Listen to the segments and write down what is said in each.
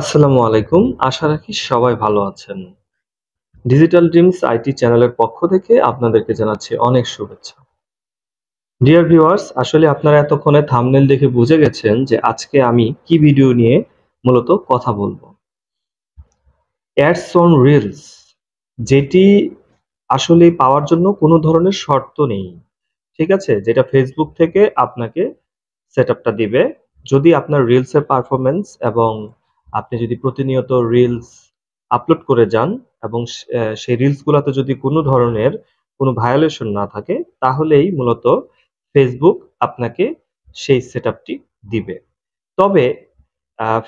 আসসালামু আলাইকুম আশা রাখি সবাই ভালো আছেন ডিজিটাল ড্রিমস আইটি চ্যানেলের পক্ষ থেকে আপনাদেরকে জানাচ্ছি অনেক শুভেচ্ছা ডিয়ার ভিউয়ার্স আসলে আপনারা এতক্ষণে থামনেল দেখে বুঝে গেছেন যে আজকে আমি কি ভিডিও নিয়ে মূলত কথা বলবো অ্যাডস অন রিলস যেটি আসলে পাওয়ার জন্য কোনো ধরনের শর্ত নেই ঠিক আছে যেটা ফেসবুক থেকে আপনাকে সেট আপটা দিবে যদি আপনার রিলসের পারফরমেন্স এবং আপনি যদি প্রতিনিয়ত রিলস আপলোড করে যান এবং সেই রিলসগুলোতে যদি কোনো ধরনের কোনো ভায়োলেশন না থাকে তাহলেই মূলত ফেসবুক আপনাকে সেই সেট দিবে তবে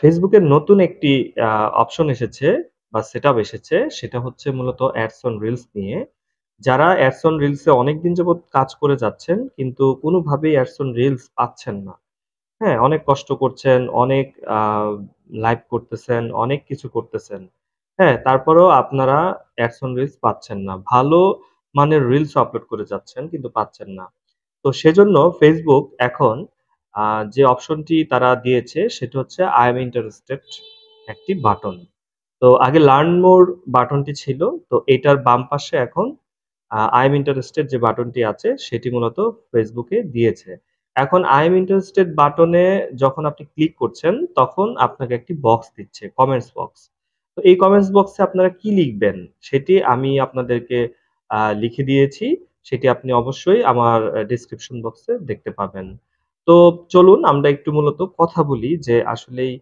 ফেসবুকের নতুন একটি অপশন এসেছে বা সেট এসেছে সেটা হচ্ছে মূলত অ্যাডস অন রিলস নিয়ে যারা অ্যাডস অন রিলসে অনেকদিন যাবৎ কাজ করে যাচ্ছেন কিন্তু কোনোভাবেই অ্যাডস অন রিলস পাচ্ছেন না হ্যাঁ, অনেক কষ্ট করছেন, অনেক লাইভ করতেছেন, অনেক কিছু করতেছেন। হ্যাঁ, তারপরেও আপনারা অ্যাকশন রিলস পাচ্ছেন না। ভালো মানের রিলস আপলোড করে যাচ্ছেন কিন্তু পাচ্ছেন না। তো সেজন্য ফেসবুক এখন যে অপশনটি তারা দিয়েছে সেটা হচ্ছে আই এম ইন্টারেস্টেড একটি বাটন। তো আগে লার্ন মোর বাটনটি ছিল। তো এটার বাম পাশে এখন আই এম ইন্টারেস্টেড যে বাটনটি আছে সেটি মূলত ফেসবুকে দিয়েছে। এখন আই এম ইন্টারেস্টেড বাটনে যখন আপনি ক্লিক করছেন তখন আপনাকে একটি বক্স দিচ্ছে কমেন্টস বক্স তো এই কমেন্টস বক্সে আপনারা কি লিখবেন সেটি আমি আপনাদেরকে লিখে দিয়েছি সেটি আপনি অবশ্যই আমার ডিসক্রিপশন বক্সে দেখতে পাবেন তো চলুন আমরা একটু মূলত কথা বলি যে আসলেই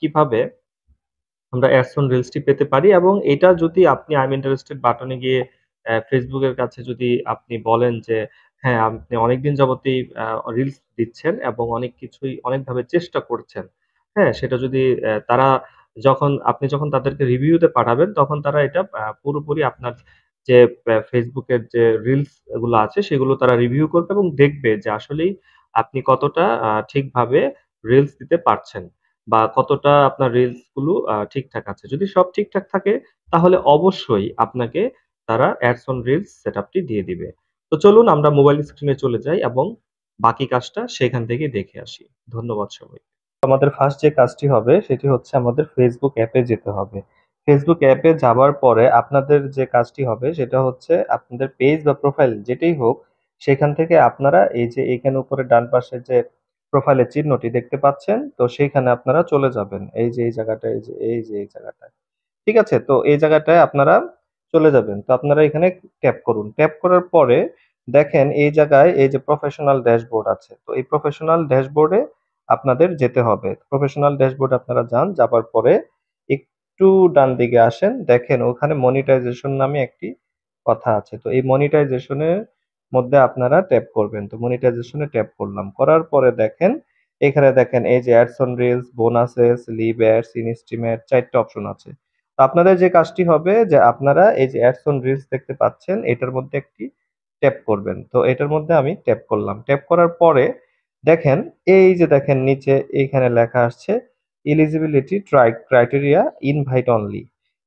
কিভাবে আমরা অ্যাডসন রিলসটি পেতে পারি এবং এটা যদি আপনি আই এম ইন্টারেস্টেড বাটনে গিয়ে ফেসবুকের কাছে যদি আপনি বলেন যে হ্যাঁ আপনি অনেকদিন যাবতই রিলস দিচ্ছেন এবং অনেক কিছুই অনেকভাবে চেষ্টা করছেন। হ্যাঁ? সেটা যদি তারা যখন আপনি যখন তাদেরকে রিভিউতে পাঠাবেন তখন তারা এটা পুরোপুরি আপনার যে ফেসবুকের যে রিলস গুলো আছে সেগুলো তারা রিভিউ করবে এবং দেখবে যে আসলেই আপনি কতটা ঠিকভাবে রিলস দিতে পারছেন বা কতটা আপনার রিলস গুলো ঠিকঠাক আছে। যদি সব ঠিকঠাক থাকে তাহলে অবশ্যই আপনাকে তারা অ্যাডস অন রিলস আপটি দিয়ে দিবে। তো চলুন আমরা মোবাইল স্ক্রিনে চলে যাই এবং বাকি কাজটা সেখান থেকে দেখে আসি ধন্যবাদ সবাই আমাদের ফার্স্ট যে কাজটি হবে সেটি হচ্ছে আমাদের ফেসবুক অ্যাপে যেতে হবে ফেসবুক অ্যাপে যাবার পরে আপনাদের যে কাজটি হবে সেটা হচ্ছে আপনাদের পেজ বা প্রোফাইল যেটাই হোক সেখান থেকে আপনারা এই যে এখানে উপরে ডান পাশে যে প্রোফাইলের চিহ্নটি দেখতে পাচ্ছেন তো সেইখানে আপনারা চলে যাবেন এই যে এই জায়গাটা এই যে এই যে এই জায়গাটা ঠিক আছে তো এই জায়গাটায় আপনারা চলে যাবেন তো আপনারা এখানে ট্যাপ করুন ট্যাপ করার পরে দেখেন এই জায়গায় এই যে প্রফেশনাল ড্যাশবোর্ড আছে তো এই প্রফেশনাল ড্যাশবোর্ডে আপনাদের যেতে হবে প্রফেশনাল ড্যাশবোর্ড আপনারা যান যাবার পরে একটু ডান দিকে আসেন দেখেন ওখানে মনিটাইজেশন নামে একটি কথা আছে তো এই মনিটাইজেশনের মধ্যে আপনারা ট্যাপ করবেন তো মনিটাইজেশনে ট্যাপ করলাম করার পরে দেখেন এখানে দেখেন এই যে ads on reels bonuses live ads estimate চারটে অপশন আছে আপনাদের যে কাজটি হবে যে আপনারা এই যে অ্যাডস অন রিলস দেখতে পাচ্ছেন এটার মধ্যে একটি ট্যাপ করবেন তো এটার মধ্যে আমি ট্যাপ করলাম ট্যাপ করার পরে দেখেন এই যে দেখেন নিচে এইখানে লেখা আসছে eligibility try criteria invite only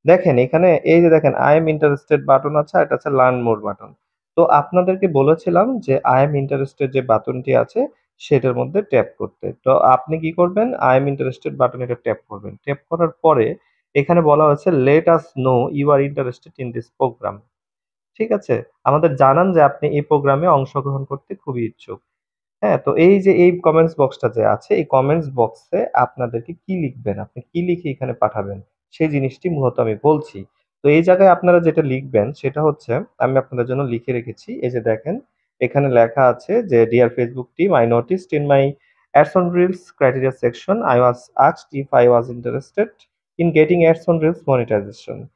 দেখেন এখানে এই যে দেখেন আই এম ইন্টারেস্টেড বাটন আছে এটা আছে লার্ন মোর বাটন তো আপনাদেরকে বলেছিলাম যে আই এম ইন্টারেস্টেড যে বাটনটি আছে সেটার মধ্যে ট্যাপ করতে তো আপনি কি করবেন আই এম ইন্টারেস্টেড বাটন এটা ট্যাপ করবেন ট্যাপ করার পরে এখানে বলা হয়েছে let us know you are interested in this program ঠিক আছে আমাদের জানান যে আপনি এই প্রোগ্রামে অংশগ্রহণ করতে খুবই ইচ্ছুক হ্যাঁ তো এই যে এই কমেন্টস বক্সটা যে আছে এই কমেন্টস বক্সে আপনাদেরকে কি লিখবেন আপনি কি লিখে এখানে পাঠাবেন সেই জিনিসটি মূলত আমি বলছি তো এই জায়গায় আপনারা যেটা লিখবেন সেটা হচ্ছে আমি আপনাদের জন্য লিখে রেখেছি এই যে দেখেন এখানে লেখা আছে যে dear Facebook team I notice in my ads on reels criteria section I was আক্সড if I was interested in getting ads on Reels monetization.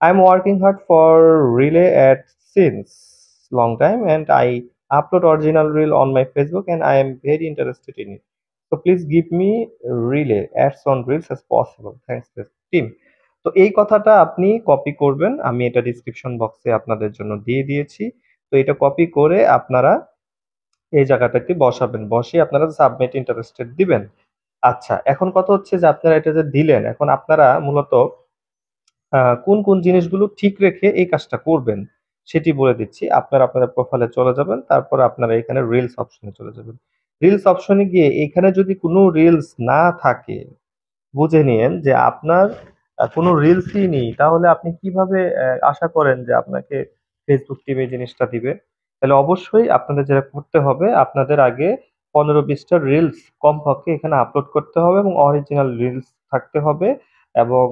I'm working hard for relay ads since long time and I upload original reel on my Facebook and I am very interested in it. So please give me relay ads on reels as possible. Thanks team. তো এই কথাটা আপনি copy করবেন আমি এটা description বক্সে আপনাদের জন্য দিয়ে দিয়েছি তো এটা কপি করে আপনারা এই জায়গাটাতে বসাবেন বসে আপনারা সাবমিট ইন্টারেস্টেড দিবেন আচ্ছা এখন কথা হচ্ছে যে আপনারা এটা যে দিলেন এখন আপনারা মূলত কোন কোন জিনিসগুলো ঠিক রেখে এই কাজটা করবেন সেটি বলে দিচ্ছি আপনারা আপনাদের প্রোফাইলে চলে যাবেন তারপর আপনারা এখানে রিলস অপশনে চলে যাবেন রিলস অপশনে গিয়ে এখানে যদি কোনো রিলস না থাকে বুঝে নিন যে আপনার কোনো রিলসই নেই তাহলে আপনি কিভাবে আশা করেন যে আপনাকে ফেসবুক টিমে জিনিসটা দিবে তাহলে অবশ্যই আপনাদের যেটা করতে হবে আপনাদের আগে পনেরো বিশটা রিলস কমপক্ষে এখানে আপলোড করতে হবে এবং অরিজিনাল রিলস থাকতে হবে এবং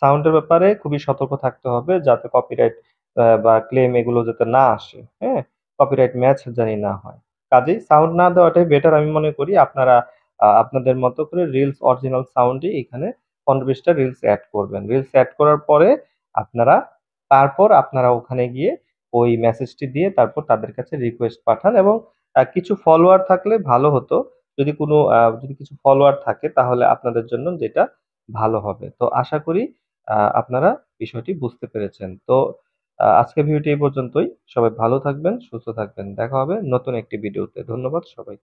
সাউন্ডের ব্যাপারে খুবই সতর্ক থাকতে হবে যাতে কপিরাইট বা ক্লেম এগুলো যাতে না আসে হ্যাঁ কপিরাইট ম্যাচ জানি না হয় কাজেই সাউন্ড না দেওয়াটাই বেটার আমি মনে করি আপনারা আপনাদের মতো করে রিলস অরিজিনাল সাউন্ডই এখানে পনেরো বিশটা রিলস অ্যাড করবেন রিলস অ্যাড করার পরে আপনারা তারপর আপনারা ওখানে গিয়ে ওই মেসেজটি দিয়ে তারপর তাদের কাছে রিকোয়েস্ট পাঠান এবং কিছু ফলোয়ার থাকলে ভালো হতো যদি কোনো যদি কিছু ফলোয়ার থাকে তাহলে আপনাদের জন্য যেটা ভালো হবে তো আশা করি আপনারা বিষয়টি বুঝতে পেরেছেন তো আজকে ভিডিওটি এই পর্যন্তই সবাই ভালো থাকবেন সুস্থ থাকবেন দেখা হবে নতুন একটি ভিডিওতে ধন্যবাদ সবাই